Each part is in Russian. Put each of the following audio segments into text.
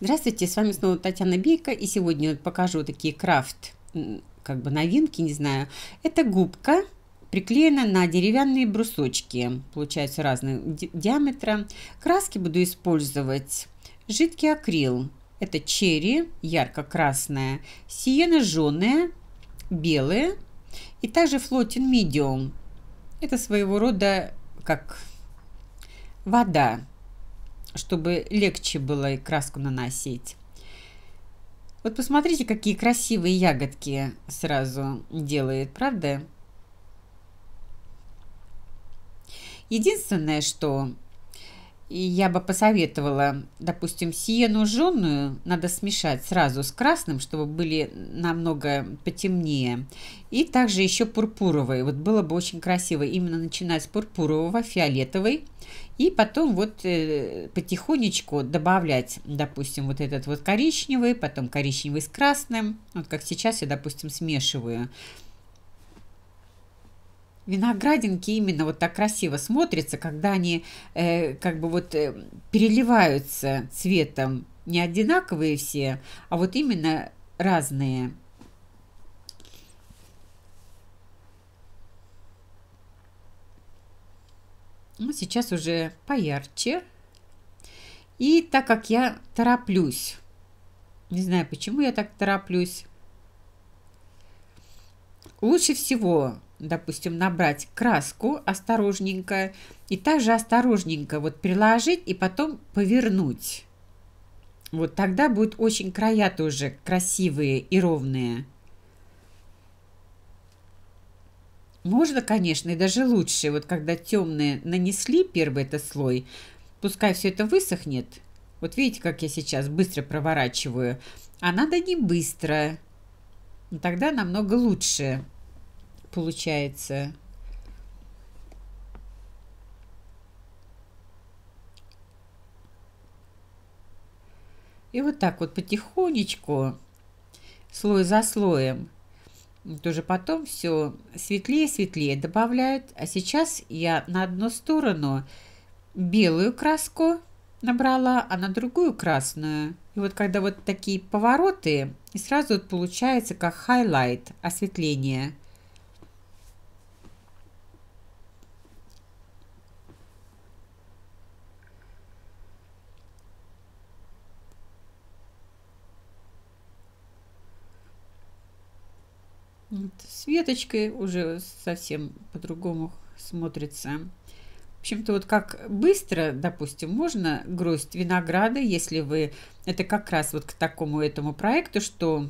Здравствуйте, с вами снова Татьяна Бейко, и сегодня покажу такие крафт, как бы новинки, не знаю. Это губка, приклеена на деревянные брусочки, получаются разные диаметра. Краски буду использовать жидкий акрил, это черри, ярко-красная, сиена жженая, белая, и также флотин медиум, это своего рода как вода, чтобы легче было и краску наносить. Вот посмотрите, какие красивые ягодки сразу делает, правда? Единственное, что я бы посоветовала, допустим, сиену жженую надо смешать сразу с красным, чтобы были намного потемнее. И также еще пурпуровый. Вот было бы очень красиво именно начинать с пурпурового, фиолетовый. И потом вот э, потихонечку добавлять, допустим, вот этот вот коричневый, потом коричневый с красным. Вот как сейчас я, допустим, смешиваю. Виноградинки именно вот так красиво смотрятся, когда они э, как бы вот э, переливаются цветом. Не одинаковые все, а вот именно разные. Ну, сейчас уже поярче. И так как я тороплюсь, не знаю, почему я так тороплюсь, лучше всего допустим, набрать краску осторожненько и также осторожненько вот приложить и потом повернуть. Вот тогда будут очень края тоже красивые и ровные. Можно, конечно, и даже лучше, вот когда темные нанесли первый этот слой, пускай все это высохнет. Вот видите, как я сейчас быстро проворачиваю. А надо не быстро. Тогда намного лучше получается. И вот так вот потихонечку, слой за слоем, тоже потом все светлее-светлее добавляют. А сейчас я на одну сторону белую краску набрала, а на другую красную. И вот когда вот такие повороты, и сразу вот получается как хайлайт, осветление. Светочкой уже совсем по-другому смотрится. В общем-то, вот как быстро, допустим, можно гроздь винограда, если вы... Это как раз вот к такому этому проекту, что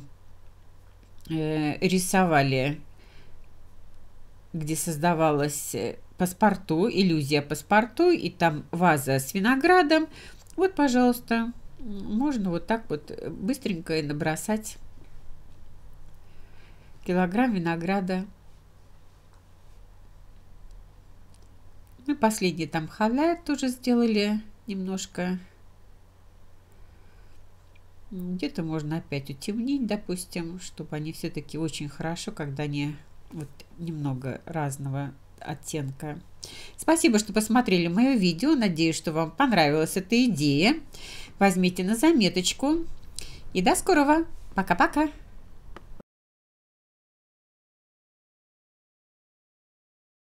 э, рисовали, где создавалась э, паспорту, иллюзия паспорту, и там ваза с виноградом. Вот, пожалуйста, можно вот так вот э, быстренько и набросать килограмм винограда. Мы последний там халат тоже сделали немножко. Где-то можно опять утемнить, допустим, чтобы они все-таки очень хорошо, когда они вот немного разного оттенка. Спасибо, что посмотрели мое видео. Надеюсь, что вам понравилась эта идея. Возьмите на заметочку. И до скорого. Пока-пока.